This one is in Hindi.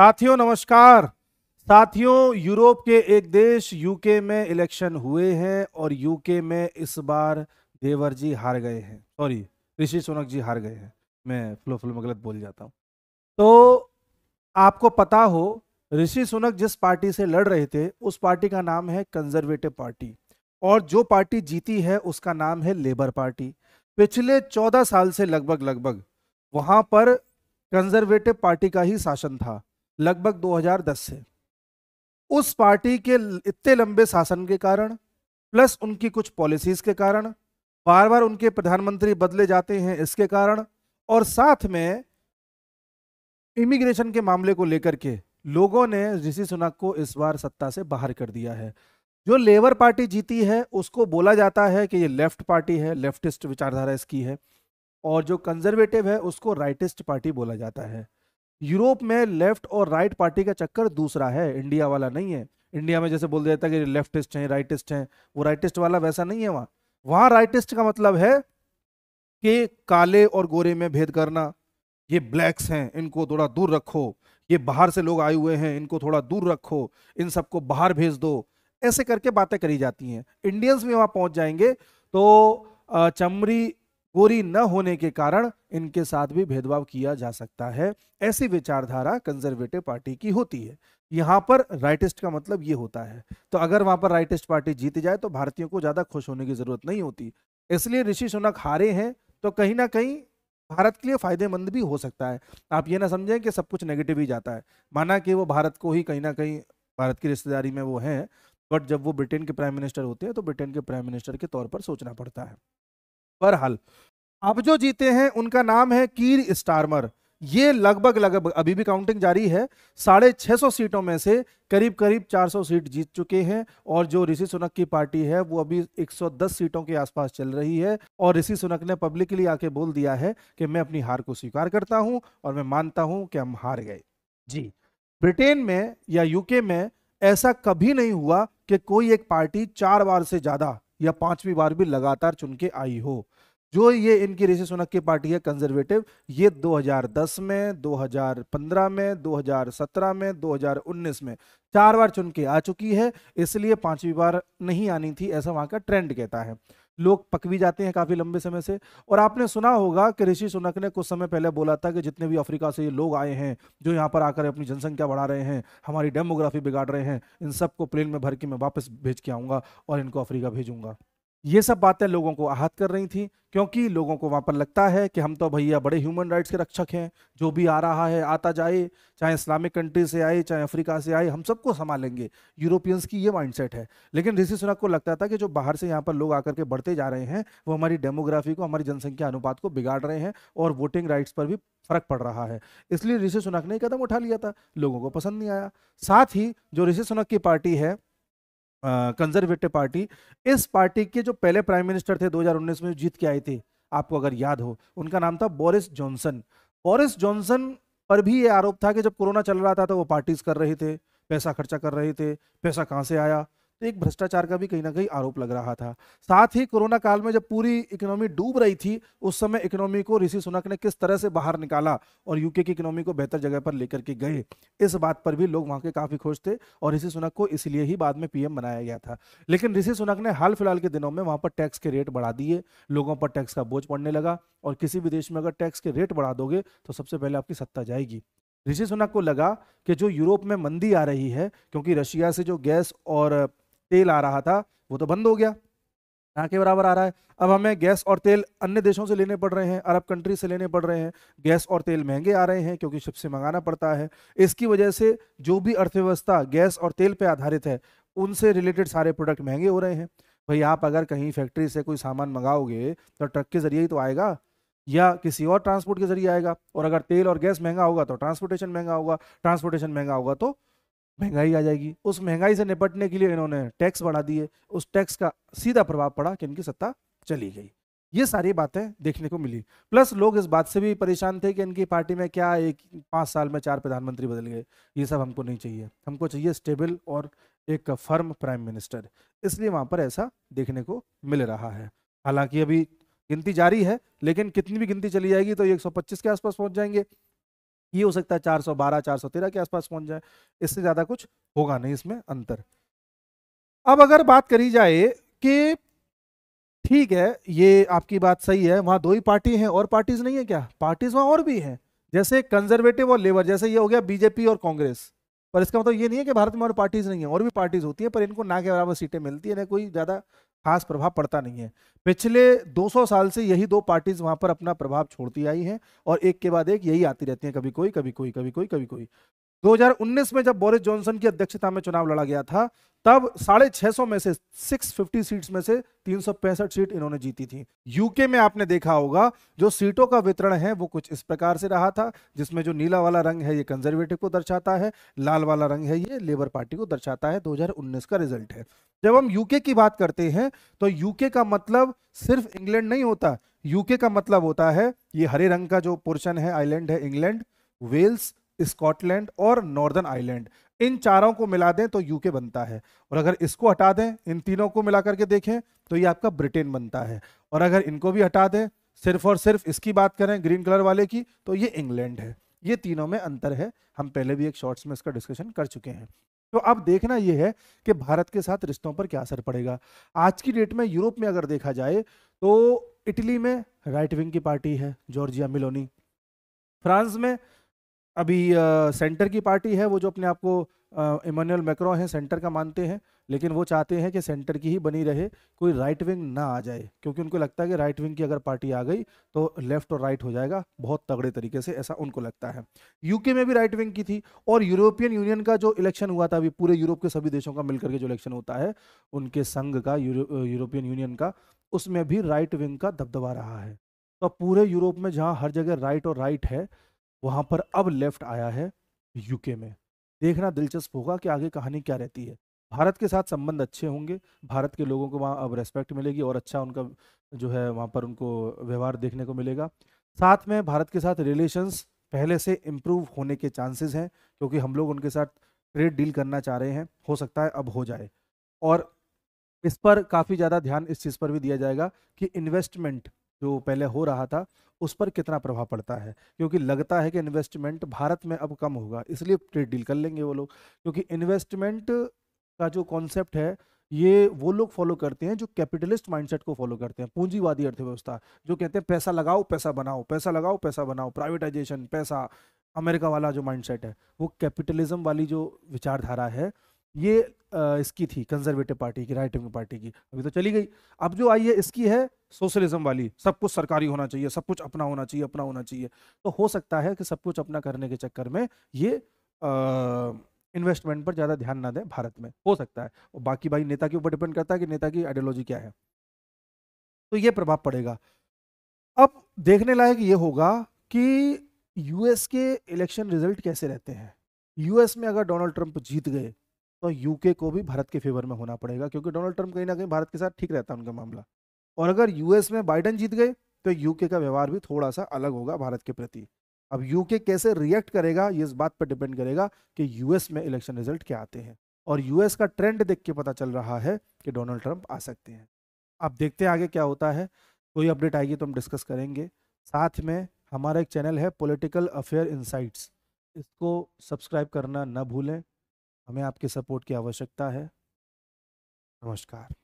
साथियों नमस्कार साथियों यूरोप के एक देश यूके में इलेक्शन हुए हैं और यूके में इस बार देवर जी हार गए हैं सॉरी ऋषि सोनक जी हार गए हैं मैं फ्लो फ्लो में गलत बोल जाता हूँ तो आपको पता हो ऋषि सुनक जिस पार्टी से लड़ रहे थे उस पार्टी का नाम है कंजर्वेटिव पार्टी और जो पार्टी जीती है उसका नाम है लेबर पार्टी पिछले चौदह साल से लगभग लगभग वहां पर कंजर्वेटिव पार्टी का ही शासन था लगभग 2010 से उस पार्टी के इतने लंबे शासन के कारण प्लस उनकी कुछ पॉलिसीज के कारण बार बार उनके प्रधानमंत्री बदले जाते हैं इसके कारण और साथ में इमिग्रेशन के मामले को लेकर के लोगों ने ऋषि सुनक को इस बार सत्ता से बाहर कर दिया है जो लेबर पार्टी जीती है उसको बोला जाता है कि ये लेफ्ट पार्टी है लेफ्टिस्ट विचारधारा इसकी है और जो कंजर्वेटिव है उसको राइटिस्ट पार्टी बोला जाता है यूरोप में लेफ्ट और राइट पार्टी का चक्कर दूसरा है इंडिया वाला नहीं है इंडिया में जैसे बोल दिया जाता है कि लेफ्टिस्ट हैं राइटिस्ट हैं वो राइटिस्ट वाला वैसा नहीं है वहाँ वहाँ राइटिस्ट का मतलब है कि काले और गोरे में भेद करना ये ब्लैक्स हैं इनको थोड़ा दूर रखो ये बाहर से लोग आए हुए हैं इनको थोड़ा दूर रखो इन सबको बाहर भेज दो ऐसे करके बातें करी जाती हैं इंडियंस भी वहाँ पहुँच जाएंगे तो चमरी गोरी न होने के कारण इनके साथ भी भेदभाव किया जा सकता है ऐसी विचारधारा कंजर्वेटिव पार्टी की होती है यहाँ पर राइटिस्ट का मतलब ये होता है तो अगर वहां पर राइटिस्ट पार्टी जीत जाए तो भारतीयों को ज्यादा खुश होने की जरूरत नहीं होती इसलिए ऋषि सुनक हारे हैं तो कहीं ना कहीं भारत के लिए फायदेमंद भी हो सकता है आप ये ना समझें कि सब कुछ नेगेटिव ही जाता है माना कि वो भारत को ही कहीं ना कहीं भारत की रिश्तेदारी में वो हैं बट जब वो ब्रिटेन के प्राइम मिनिस्टर होते हैं तो ब्रिटेन के प्राइम मिनिस्टर के तौर पर सोचना पड़ता है बहरहाल अब जो जीते हैं उनका नाम है कीर स्टारमर ये लगभग लगभग अभी भी काउंटिंग जारी है साढ़े छः सौ सीटों में से करीब करीब 400 सीट जीत चुके हैं और जो ऋषि सुनक की पार्टी है वो अभी 110 सीटों के आसपास चल रही है और ऋषि सुनक ने पब्लिकली आके बोल दिया है कि मैं अपनी हार को स्वीकार करता हूं और मैं मानता हूं कि हम हार गए जी ब्रिटेन में या यूके में ऐसा कभी नहीं हुआ कि कोई एक पार्टी चार बार से ज़्यादा या पांचवी बार भी लगातार चुन के आई हो जो ये इनकी ऋषि सुनक की पार्टी है कंजर्वेटिव ये 2010 में 2015 में 2017 में 2019 में चार बार चुन के आ चुकी है इसलिए पांचवी बार नहीं आनी थी ऐसा वहां का ट्रेंड कहता है लोग पक भी जाते हैं काफी लंबे समय से और आपने सुना होगा कि ऋषि सुनक ने कुछ समय पहले बोला था कि जितने भी अफ्रीका से ये लोग आए हैं जो यहाँ पर आकर अपनी जनसंख्या बढ़ा रहे हैं हमारी डेमोग्राफी बिगाड़ रहे हैं इन सबको प्लेन में भर के मैं वापस भेज के आऊंगा और इनको अफ्रीका भेजूंगा ये सब बातें लोगों को आहत कर रही थी क्योंकि लोगों को वहाँ पर लगता है कि हम तो भैया बड़े ह्यूमन राइट्स के रक्षक हैं जो भी आ रहा है आता जाए चाहे इस्लामिक कंट्री से आए चाहे अफ्रीका से आए हम सबको संभालेंगे यूरोपियंस की ये माइंडसेट है लेकिन ऋषि सुनक को लगता था कि जो बाहर से यहाँ पर लोग आकर के बढ़ते जा रहे हैं वो हमारी डेमोग्राफी को हमारी जनसंख्या अनुपात को बिगाड़ रहे हैं और वोटिंग राइट्स पर भी फर्क पड़ रहा है इसलिए ऋषि सुनक ने कदम उठा लिया था लोगों को पसंद नहीं आया साथ ही जो ऋषि सुनक की पार्टी है कंजर्वेटिव पार्टी इस पार्टी के जो पहले प्राइम मिनिस्टर थे 2019 में जीत के आए थे आपको अगर याद हो उनका नाम था बोरिस जॉनसन बोरिस जॉनसन पर भी ये आरोप था कि जब कोरोना चल रहा था तो वो पार्टीज कर रहे थे पैसा खर्चा कर रहे थे पैसा कहाँ से आया तो एक भ्रष्टाचार का भी कहीं ना कहीं आरोप लग रहा था साथ ही कोरोना काल में जब पूरी इकोनॉमी डूब रही थी उस समय इकोनॉमी को ऋषि सुनक ने किस तरह से बाहर निकाला और यूके की इकोनॉमी को बेहतर जगह पर लेकर के गए इस बात पर भी लोग वहां के काफी खुश थे और ऋषि सुनक को इसलिए ही बाद में पीएम बनाया गया था लेकिन ऋषि सुनक ने हाल फिलहाल के दिनों में वहां पर टैक्स के रेट बढ़ा दिए लोगों पर टैक्स का बोझ पड़ने लगा और किसी भी देश में अगर टैक्स के रेट बढ़ा दोगे तो सबसे पहले आपकी सत्ता जाएगी ऋषि सुनक को लगा कि जो यूरोप में मंदी आ रही है क्योंकि रशिया से जो गैस और तेल आ रहा था वो तो बंद हो गया यहाँ के बराबर आ रहा है अब हमें गैस और तेल अन्य देशों से लेने पड़ रहे हैं अरब कंट्री से लेने पड़ रहे हैं गैस और तेल महंगे आ रहे हैं क्योंकि शिप से मंगाना पड़ता है इसकी वजह से जो भी अर्थव्यवस्था गैस और तेल पर आधारित है उनसे रिलेटेड सारे प्रोडक्ट महंगे हो रहे हैं भाई आप अगर कहीं फैक्ट्री से कोई सामान मंगाओगे तो ट्रक के जरिए ही तो आएगा या किसी और ट्रांसपोर्ट के जरिए आएगा और अगर तेल और गैस महंगा होगा तो ट्रांसपोर्टेशन महंगा होगा ट्रांसपोर्टेशन महंगा होगा तो महंगाई आ जाएगी उस महंगाई से निपटने के लिए इन्होंने टैक्स बढ़ा दिए उस टैक्स का सीधा प्रभाव पड़ा कि इनकी सत्ता चली गई ये सारी बातें देखने को मिली प्लस लोग इस बात से भी परेशान थे कि इनकी पार्टी में क्या एक पाँच साल में चार प्रधानमंत्री बदल गए ये सब हमको नहीं चाहिए हमको चाहिए स्टेबल और एक फर्म प्राइम मिनिस्टर इसलिए वहाँ पर ऐसा देखने को मिल रहा है हालांकि अभी गिनती जारी है लेकिन कितनी भी गिनती चली जाएगी तो 125 के आसपास पहुंच जाएंगे ये हो सकता है चार सौ बारह चार सौ तेरह के आसपास पहुंच जाए इससे ज़्यादा कुछ होगा नहीं इसमें अंतर अब अगर बात करी जाए कि ठीक है ये आपकी बात सही है वहां दो ही पार्टी हैं और पार्टीज नहीं है क्या पार्टीज वहां और भी हैं जैसे कंजर्वेटिव और लेबर जैसे ये हो गया बीजेपी और कांग्रेस पर इसका मतलब ये नहीं है कि भारत में और पार्टीज नहीं है और भी पार्टीज होती है पर इनको ना के बराबर सीटें मिलती है ना कोई ज़्यादा खास प्रभाव पड़ता नहीं है पिछले 200 साल से यही दो पार्टीज वहां पर अपना प्रभाव छोड़ती आई हैं और एक के बाद एक यही आती रहती हैं कभी कोई कभी कोई कभी कोई कभी कोई 2019 में जब बोरिस जॉनसन की अध्यक्षता में चुनाव लड़ा गया था तब साढ़े छह सौ में से 650 सीट्स में से तीन सीट इन्होंने जीती थी यूके में आपने देखा होगा जो सीटों का वितरण है वो कुछ इस प्रकार से रहा था जिसमें जो नीला वाला रंग है ये कंजर्वेटिव को दर्शाता है लाल वाला रंग है ये लेबर पार्टी को दर्शाता है 2019 का रिजल्ट है जब हम यूके की बात करते हैं तो यूके का मतलब सिर्फ इंग्लैंड नहीं होता यूके का मतलब होता है ये हरे रंग का जो पोर्शन है आईलैंड है इंग्लैंड वेल्स स्कॉटलैंड और नॉर्दर्न आइलैंड इन चारों को मिला दें तो यूके बनता है और अगर इसको हटा दें इन तीनों को मिला करके देखें तो ये आपका ब्रिटेन बनता है और अगर इनको भी हटा दें सिर्फ और सिर्फ इसकी बात करें ग्रीन कलर वाले की तो ये इंग्लैंड है ये तीनों में अंतर है हम पहले भी एक शॉर्ट्स में इसका डिस्कशन कर चुके हैं तो अब देखना यह है कि भारत के साथ रिश्तों पर क्या असर पड़ेगा आज की डेट में यूरोप में अगर देखा जाए तो इटली में राइट विंग की पार्टी है जॉर्जिया मिलोनी फ्रांस में अभी आ, सेंटर की पार्टी है वो जो अपने आप को इमानुअल मैक्रो हैं सेंटर का मानते हैं लेकिन वो चाहते हैं कि सेंटर की ही बनी रहे कोई राइट विंग ना आ जाए क्योंकि उनको लगता है कि राइट विंग की अगर पार्टी आ गई तो लेफ्ट और राइट हो जाएगा बहुत तगड़े तरीके से ऐसा उनको लगता है यूके में भी राइट विंग की थी और यूरोपियन यूनियन का जो इलेक्शन हुआ था अभी पूरे यूरोप के सभी देशों का मिलकर के जो इलेक्शन होता है उनके संघ का यूरो, यूरोपियन यूनियन का उसमें भी राइट विंग का दबदबा रहा है तो पूरे यूरोप में जहाँ हर जगह राइट और राइट है वहाँ पर अब लेफ्ट आया है यूके में देखना दिलचस्प होगा कि आगे कहानी क्या रहती है भारत के साथ संबंध अच्छे होंगे भारत के लोगों को वहाँ अब रेस्पेक्ट मिलेगी और अच्छा उनका जो है वहाँ पर उनको व्यवहार देखने को मिलेगा साथ में भारत के साथ रिलेशंस पहले से इम्प्रूव होने के चांसेस हैं क्योंकि हम लोग उनके साथ ट्रेड डील करना चाह रहे हैं हो सकता है अब हो जाए और इस पर काफ़ी ज़्यादा ध्यान इस चीज़ पर भी दिया जाएगा कि इन्वेस्टमेंट जो पहले हो रहा था उस पर कितना प्रभाव पड़ता है क्योंकि लगता है कि इन्वेस्टमेंट भारत में अब कम होगा इसलिए ट्रेड डील कर लेंगे वो लोग क्योंकि इन्वेस्टमेंट का जो कॉन्सेप्ट है ये वो लोग फॉलो करते हैं जो कैपिटलिस्ट माइंडसेट को फॉलो करते हैं पूंजीवादी अर्थव्यवस्था जो कहते हैं पैसा लगाओ पैसा बनाओ पैसा लगाओ पैसा बनाओ प्राइवेटाइजेशन पैसा अमेरिका वाला जो माइंडसेट है वो कैपिटलिज्म वाली जो विचारधारा है ये इसकी थी कंजर्वेटिव पार्टी की राइट विंग पार्टी की अभी तो चली गई अब जो आई है इसकी है सोशलिज्म वाली सब कुछ सरकारी होना चाहिए सब कुछ अपना होना चाहिए अपना होना चाहिए तो हो सकता है कि सब कुछ अपना करने के चक्कर में ये इन्वेस्टमेंट पर ज़्यादा ध्यान ना दें भारत में हो सकता है और बाकी भाई नेता के ऊपर डिपेंड करता है कि नेता की आइडियोलॉजी क्या है तो ये प्रभाव पड़ेगा अब देखने लायक ये होगा कि यूएस के इलेक्शन रिजल्ट कैसे रहते हैं यूएस में अगर डोनाल्ड ट्रंप जीत गए तो यूके को भी भारत के फेवर में होना पड़ेगा क्योंकि डोनाल्ड ट्रंप कहीं ना कहीं भारत के साथ ठीक रहता है उनका मामला और अगर यूएस में बाइडन जीत गए तो यूके का व्यवहार भी थोड़ा सा अलग होगा भारत के प्रति अब यूके कैसे रिएक्ट करेगा ये इस बात पर डिपेंड करेगा कि यूएस में इलेक्शन रिजल्ट क्या आते हैं और यूएस का ट्रेंड देख के पता चल रहा है कि डोनाल्ड ट्रंप आ सकते हैं अब देखते हैं आगे क्या होता है कोई अपडेट आएगी तो हम डिस्कस करेंगे साथ में हमारा एक चैनल है पोलिटिकल अफेयर इनसाइट्स इसको सब्सक्राइब करना ना भूलें हमें आपके सपोर्ट की आवश्यकता है नमस्कार